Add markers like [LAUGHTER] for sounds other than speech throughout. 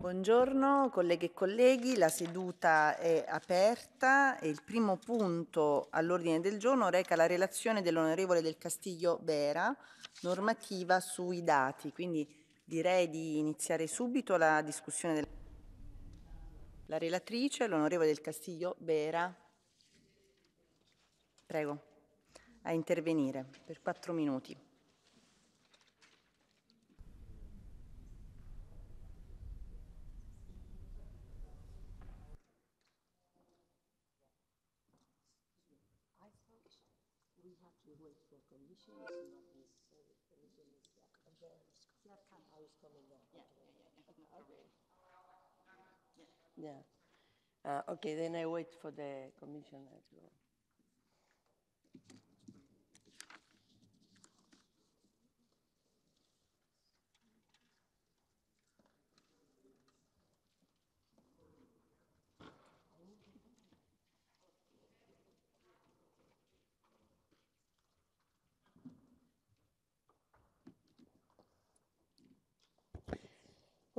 Buongiorno colleghe e colleghi, la seduta è aperta e il primo punto all'ordine del giorno reca la relazione dell'onorevole del Castiglio Vera, normativa sui dati, quindi direi di iniziare subito la discussione della la relatrice, l'onorevole del Castiglio Vera. Prego, a intervenire per quattro minuti. we wait for commission, it's not necessary, commission is coming down. Yeah, yeah, yeah. Okay. Yeah. Uh, okay, then I wait for the commissioner to.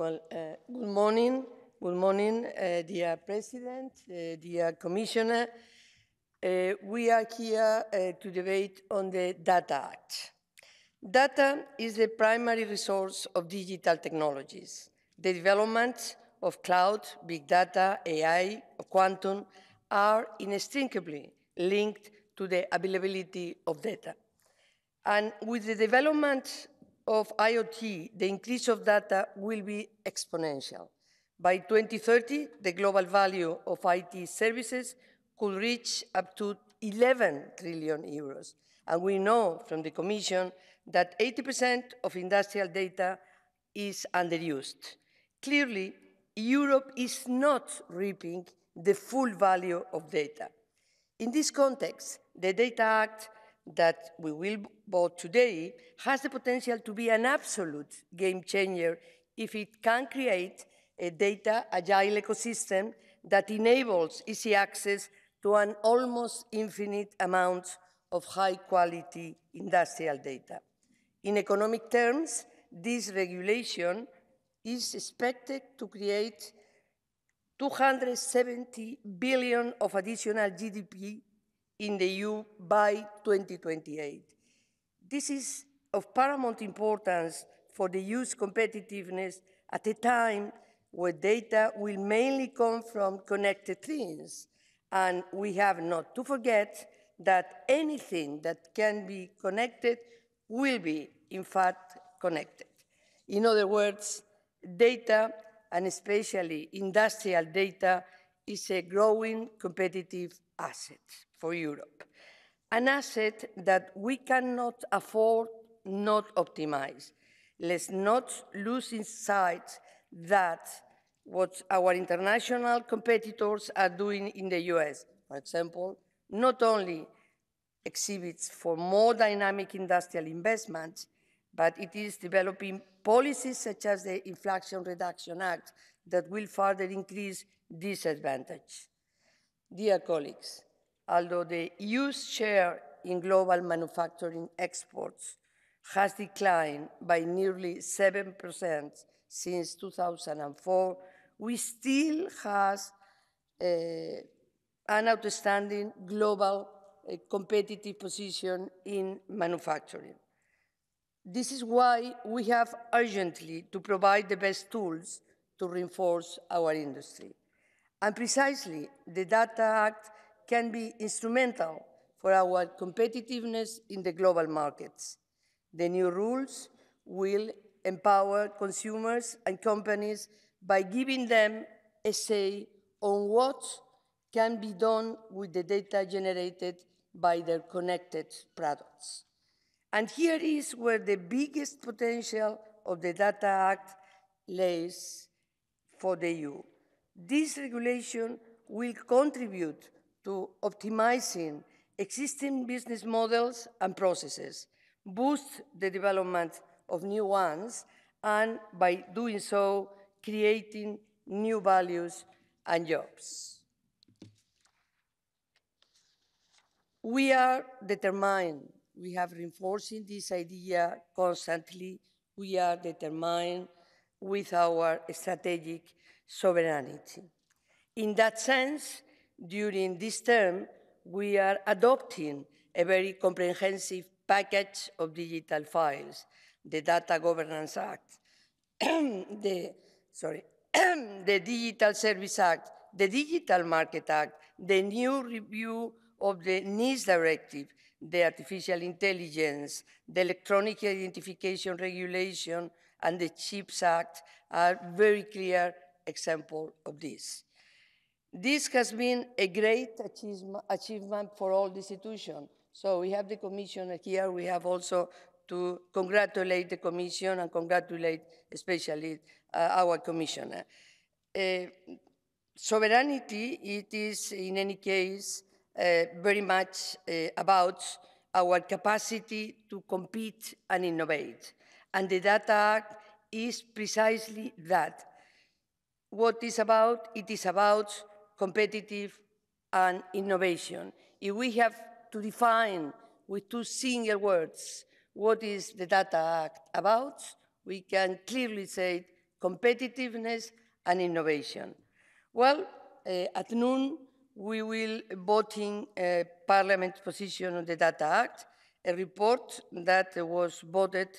Well, uh, good morning. Good morning, uh, dear President, uh, dear Commissioner. Uh, we are here uh, to debate on the Data Act. Data is the primary resource of digital technologies. The development of cloud, big data, AI, quantum are inextricably linked to the availability of data. And with the development of IoT, the increase of data will be exponential. By 2030, the global value of IT services could reach up to 11 trillion euros. And we know from the Commission that 80% of industrial data is underused. Clearly, Europe is not reaping the full value of data. In this context, the Data Act that we will vote today has the potential to be an absolute game changer if it can create a data agile ecosystem that enables easy access to an almost infinite amount of high quality industrial data. In economic terms, this regulation is expected to create 270 billion of additional GDP in the EU by 2028. This is of paramount importance for the EU's competitiveness at a time where data will mainly come from connected things. And we have not to forget that anything that can be connected will be, in fact, connected. In other words, data, and especially industrial data, is a growing competitive asset for Europe, an asset that we cannot afford not optimize. Let's not lose sight that what our international competitors are doing in the US, for example, not only exhibits for more dynamic industrial investments, but it is developing policies such as the Inflation Reduction Act that will further increase this advantage. Dear colleagues, although the EU's share in global manufacturing exports has declined by nearly 7% since 2004, we still have uh, an outstanding global uh, competitive position in manufacturing. This is why we have urgently to provide the best tools to reinforce our industry. And precisely, the Data Act can be instrumental for our competitiveness in the global markets. The new rules will empower consumers and companies by giving them a say on what can be done with the data generated by their connected products. And here is where the biggest potential of the Data Act lays for the EU. This regulation will contribute to optimizing existing business models and processes, boost the development of new ones, and by doing so, creating new values and jobs. We are determined. We have reinforcing this idea constantly. We are determined with our strategic sovereignty. In that sense, during this term, we are adopting a very comprehensive package of digital files, the Data Governance Act, [CLEARS THROAT] the, sorry, [CLEARS THROAT] the Digital Service Act, the Digital Market Act, the new review of the NIS Directive, the Artificial Intelligence, the Electronic Identification Regulation, and the CHIPS Act are very clear examples of this. This has been a great achievement for all the institutions. So we have the commission here. We have also to congratulate the commission and congratulate especially uh, our commissioner. Uh, sovereignty, it is in any case uh, very much uh, about our capacity to compete and innovate. And the Data Act is precisely that. What is about? It is about competitive and innovation. If we have to define with two single words what is the Data Act about, we can clearly say competitiveness and innovation. Well, uh, at noon, we will voting uh, eh, Parliament's position on the Data Act, a report that was voted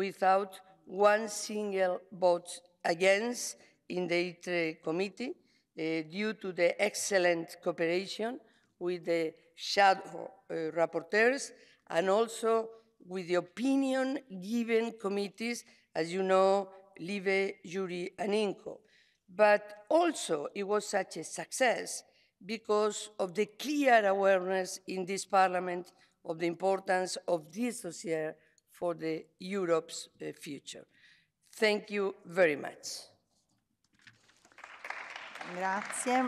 without one single vote against in the ITRE committee. Uh, due to the excellent cooperation with the shadow uh, rapporteurs and also with the opinion given committees, as you know, Libe, Jury, and INCO. But also, it was such a success because of the clear awareness in this parliament of the importance of this dossier for the Europe's uh, future. Thank you very much. Gracias,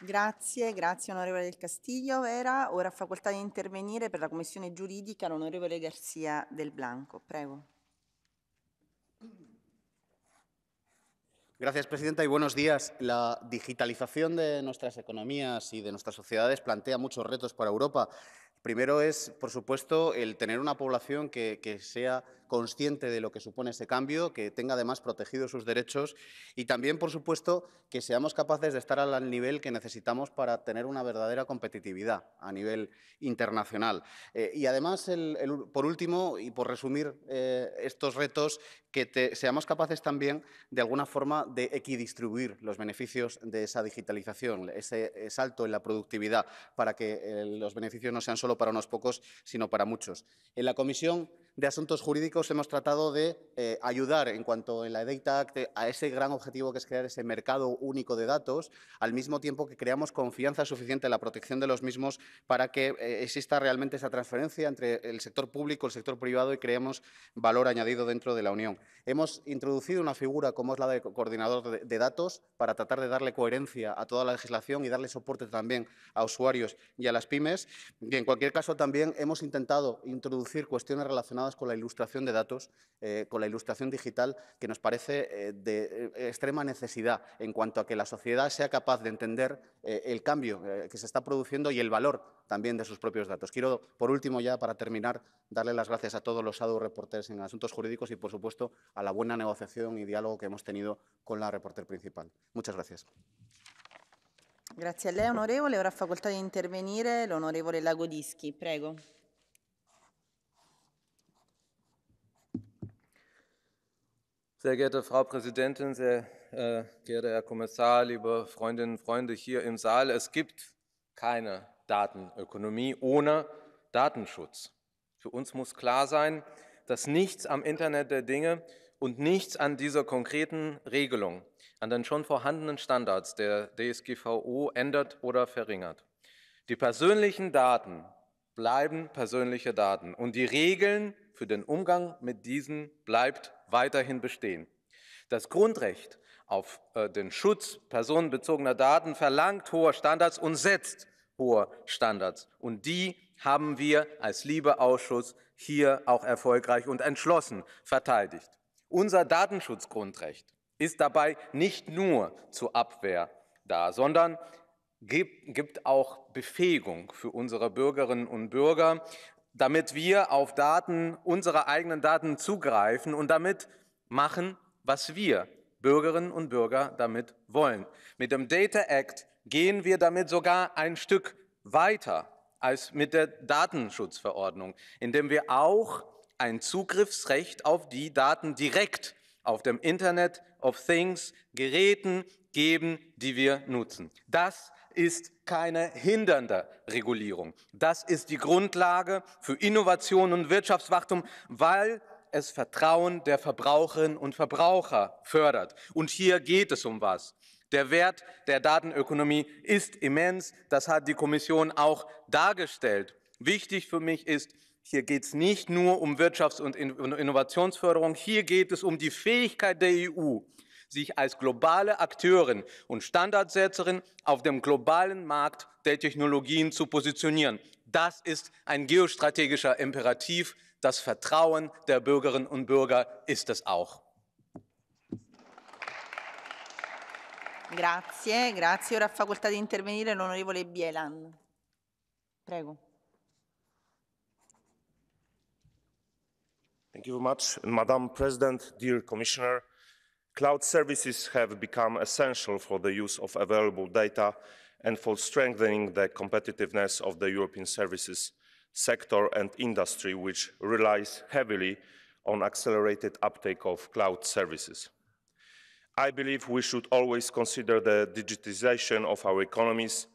gracias, gracias, Honorable del Castillo Vera, ora ha facoltà di intervenire per la Commissione giuridica Honorable García del Blanco. Prego. Gracias, Presidenta, y buenos días. La digitalización de nuestras economías y de nuestras sociedades plantea muchos retos para Europa. Primero es, por supuesto, el tener una población que, que sea consciente de lo que supone ese cambio, que tenga además protegidos sus derechos y también, por supuesto, que seamos capaces de estar al nivel que necesitamos para tener una verdadera competitividad a nivel internacional. Eh, y además, por último, y por resumir eh, estos retos, que seamos capaces también, de alguna forma, de equidistribuir los beneficios de esa digitalización, ese salto en la productividad, para que eh, los beneficios no sean solo para unos pocos, sino para muchos. En la comisión de asuntos jurídicos hemos tratado de eh, ayudar en cuanto en la Data Act a ese gran objetivo que es crear ese mercado único de datos, al mismo tiempo que creamos confianza suficiente en la protección de los mismos para que eh, exista realmente esa transferencia entre el sector público, y el sector privado y creemos valor añadido dentro de la Unión. Hemos introducido una figura como es la de coordinador de, de datos para tratar de darle coherencia a toda la legislación y darle soporte también a usuarios y a las pymes. Y en cualquier caso también hemos intentado introducir cuestiones relacionadas con la ilustración de datos, eh, con la ilustración digital, que nos parece eh, de eh, extrema necesidad en cuanto a que la sociedad sea capaz de entender el cambio que se está produciendo y el valor también de sus propios datos. Quiero, por último, ya para terminar, darle las gracias a todos los Sado reporters en asuntos jurídicos y, por supuesto, a la buena negociación y diálogo que hemos tenido con la reporter principal. Muchas gracias. Gracias, a Honorable, facultad de intervenir, el honorable Lagodischi. Prego. Sehr geehrte Frau Präsidentin, sehr äh, geehrter Herr Kommissar, liebe Freundinnen und Freunde hier im Saal, es gibt keine Datenökonomie ohne Datenschutz. Für uns muss klar sein, dass nichts am Internet der Dinge und nichts an dieser konkreten Regelung, an den schon vorhandenen Standards der DSGVO ändert oder verringert. Die persönlichen Daten bleiben persönliche Daten und die Regeln für den Umgang mit diesen bleibt weiterhin bestehen. Das Grundrecht auf äh, den Schutz personenbezogener Daten verlangt hohe Standards und setzt hohe Standards. Und die haben wir als Liebeausschuss hier auch erfolgreich und entschlossen verteidigt. Unser Datenschutzgrundrecht ist dabei nicht nur zur Abwehr da, sondern gibt auch Befähigung für unsere Bürgerinnen und Bürger, damit wir auf Daten, unsere eigenen Daten zugreifen und damit machen, was wir Bürgerinnen und Bürger damit wollen. Mit dem Data Act gehen wir damit sogar ein Stück weiter als mit der Datenschutzverordnung, indem wir auch ein Zugriffsrecht auf die Daten direkt auf dem Internet of Things, Geräten geben, die wir nutzen. Das ist keine hindernde Regulierung. Das ist die Grundlage für Innovation und Wirtschaftswachstum, weil es Vertrauen der Verbraucherinnen und Verbraucher fördert. Und hier geht es um was. Der Wert der Datenökonomie ist immens. Das hat die Kommission auch dargestellt. Wichtig für mich ist, hier geht es nicht nur um Wirtschafts- und Innovationsförderung, hier geht es um die Fähigkeit der EU, sich als globale Akteurin und Standardsetzerin auf dem globalen Markt der Technologien zu positionieren. Das ist ein geostrategischer Imperativ. Das Vertrauen der Bürgerinnen und Bürger ist es auch. Grazie, grazie. Ora ha facoltà di intervenire l'onorevole Bielan. Prego. Thank you very much, Madam President, dear Commissioner. Cloud services have become essential for the use of available data and for strengthening the competitiveness of the European services sector and industry, which relies heavily on accelerated uptake of cloud services. I believe we should always consider the digitization of our economies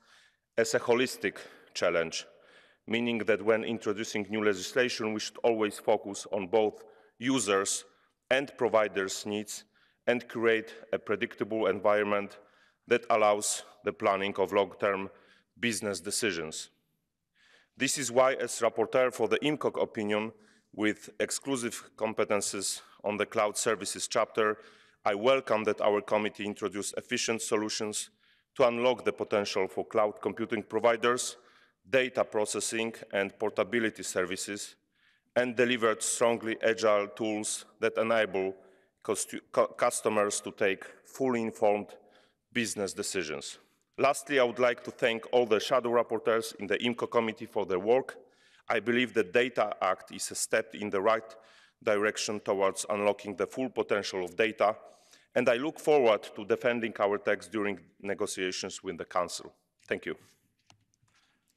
as a holistic challenge, meaning that when introducing new legislation, we should always focus on both users and providers' needs and create a predictable environment that allows the planning of long-term business decisions. This is why, as rapporteur for the IMCOC opinion with exclusive competences on the cloud services chapter, I welcome that our committee introduced efficient solutions to unlock the potential for cloud computing providers, data processing and portability services, and delivered strongly agile tools that enable customers to take fully informed business decisions. Lastly, I would like to thank all the shadow rapporteurs in the IMCO committee for their work. I believe the Data Act is a step in the right direction towards unlocking the full potential of data, and I look forward to defending our text during negotiations with the Council. Thank you.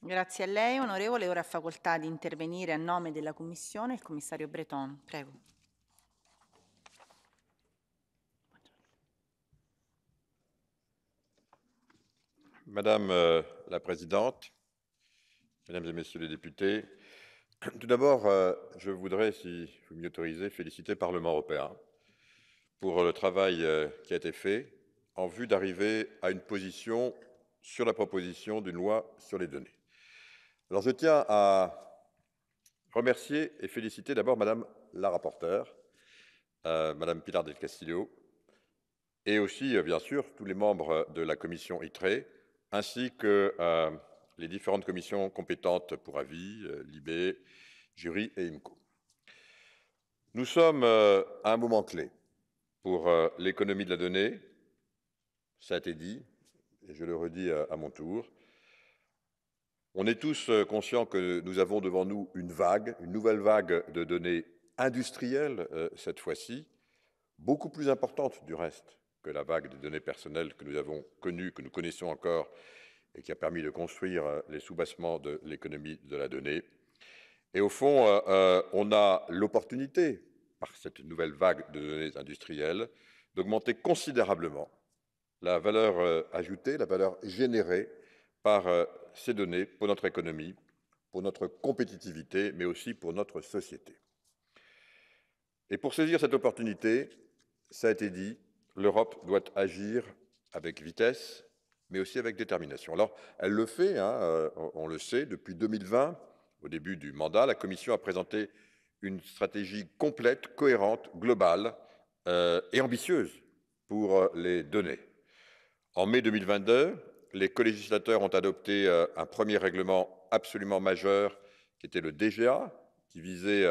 Grazie a lei, onorevole. Ora facoltà di intervenire a nome della Commissione il commissario Breton. Prego. Madame euh, la Présidente, Mesdames et Messieurs les députés, tout d'abord, euh, je voudrais, si vous m'y autorisez, féliciter le Parlement européen pour le travail euh, qui a été fait en vue d'arriver à une position sur la proposition d'une loi sur les données. Alors je tiens à remercier et féliciter d'abord Madame la rapporteure, Madame Pilar del Castillo, et aussi, bien sûr, tous les membres de la commission ITRE, ainsi que euh, les différentes commissions compétentes pour avis, euh, Libé, Jury et IMCO. Nous sommes euh, à un moment clé pour l'économie de la donnée, ça a été dit, et je le redis à, à mon tour. On est tous conscients que nous avons devant nous une vague, une nouvelle vague de données industrielles cette fois-ci, beaucoup plus importante du reste que la vague de données personnelles que nous avons connue, que nous connaissons encore, et qui a permis de construire euh, les soubassements de l'économie de la donnée. Et au fond, euh, euh, on a l'opportunité, par cette nouvelle vague de données industrielles, d'augmenter considérablement la valeur ajoutée, la valeur générée par ces données pour notre économie, pour notre compétitivité, mais aussi pour notre société. Et pour saisir cette opportunité, ça a été dit, l'Europe doit agir avec vitesse, mais aussi avec détermination. Alors, elle le fait, hein, euh, on le sait, depuis 2020, au début du mandat, la Commission a présenté une stratégie complète, cohérente, globale euh, et ambitieuse pour euh, les données. En mai 2022, les colégislateurs ont adopté un premier règlement absolument majeur, qui était le DGA, qui visait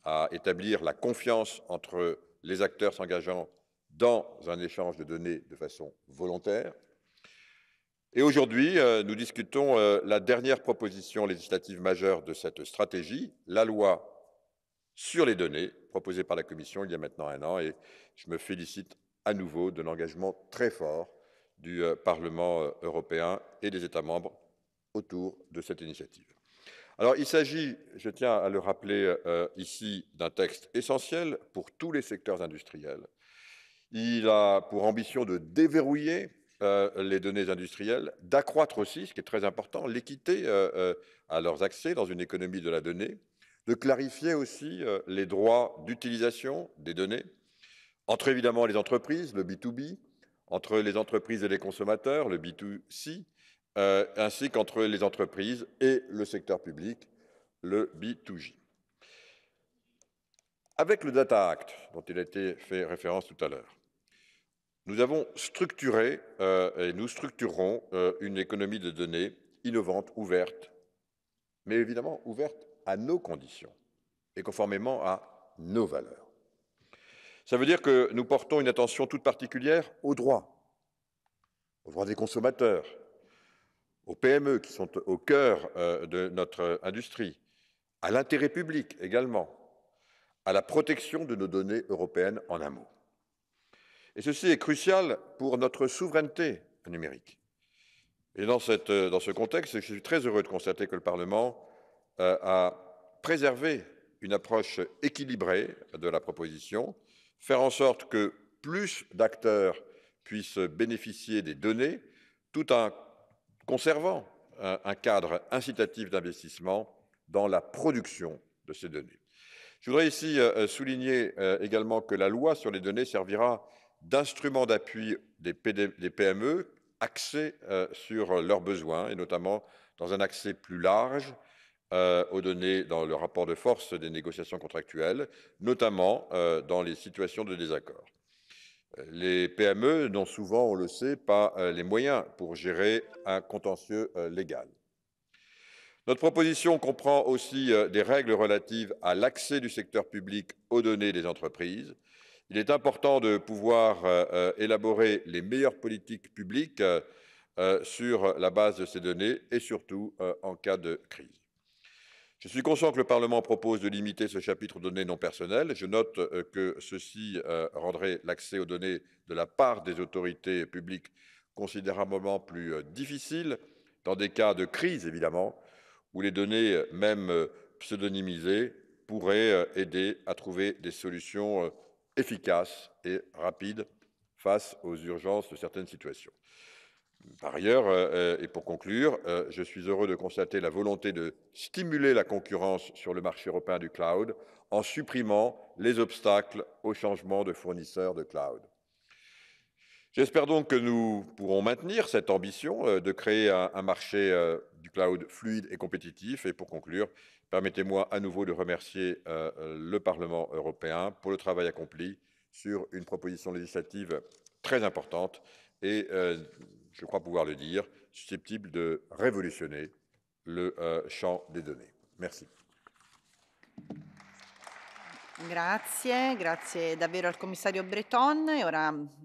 à établir la confiance entre les acteurs s'engageant dans un échange de données de façon volontaire. Et aujourd'hui, euh, nous discutons euh, la dernière proposition législative majeure de cette stratégie, la loi sur les données proposée par la Commission il y a maintenant un an. Et je me félicite à nouveau de l'engagement très fort du euh, Parlement européen et des États membres autour de cette initiative. Alors, il s'agit, je tiens à le rappeler ici, d'un texte essentiel pour tous les secteurs industriels, il a pour ambition de déverrouiller euh, les données industrielles, d'accroître aussi, ce qui est très important, l'équité euh, euh, à leurs accès dans une économie de la donnée, de clarifier aussi les droits d'utilisation des données, entre évidemment les entreprises, le B2B, entre les entreprises et les consommateurs, le B2C, ainsi qu'entre les entreprises et le secteur public, le B2J. Avec le Data Act, dont il a été fait référence tout à l'heure, nous avons structuré euh, et nous structurerons euh, une économie de données innovante, ouverte, mais évidemment ouverte à nos conditions et conformément à nos valeurs. Ça veut dire que nous portons une attention toute particulière aux droits, aux droits des consommateurs, aux PME qui sont au cœur euh, de notre industrie, à l'intérêt public également, à la protection de nos données européennes en un mot. Et ceci est crucial pour notre souveraineté numérique. Et dans, euh, ce contexte, je suis très heureux de constater que le Parlement euh, a préservé une approche équilibrée de la proposition, faire en sorte que plus d'acteurs puissent bénéficier des données, tout en conservant un cadre incitatif d'investissement dans la production de ces données. Je voudrais ici euh, euh, souligner euh, également que la loi sur les données servira d'instrument d'appui des, PME axé sur leurs besoins et notamment dans un accès plus large aux données dans le rapport de force des négociations contractuelles, notamment dans les situations de désaccord. Les PME n'ont souvent, on le sait, pas les moyens pour gérer un contentieux légal. Notre proposition comprend aussi euh, des règles relatives à l'accès du secteur public aux données des entreprises. Il est important de pouvoir euh, euh, élaborer les meilleures politiques publiques sur la base de ces données et surtout en cas de crise. Je suis conscient que le Parlement propose de limiter ce chapitre aux données non personnelles. Je note que ceci rendrait l'accès aux données de la part des autorités publiques considérablement plus difficile dans des cas de crise, évidemment, où les données euh, même euh, pseudonymisées pourraient euh, aider à trouver des solutions efficaces et rapides face aux urgences de certaines situations. Par ailleurs, et pour conclure, je suis heureux de constater la volonté de stimuler la concurrence sur le marché européen du cloud en supprimant les obstacles au changement de fournisseur de cloud. J'espère donc que nous pourrons maintenir cette ambition euh, de créer un, marché euh, du cloud fluide et compétitif. Et pour conclure, permettez-moi à nouveau de remercier euh, le Parlement européen pour le travail accompli sur une proposition législative très importante et, je crois pouvoir le dire, susceptible de révolutionner le champ des données. Merci. Grazie, grazie davvero al commissario Breton. E ora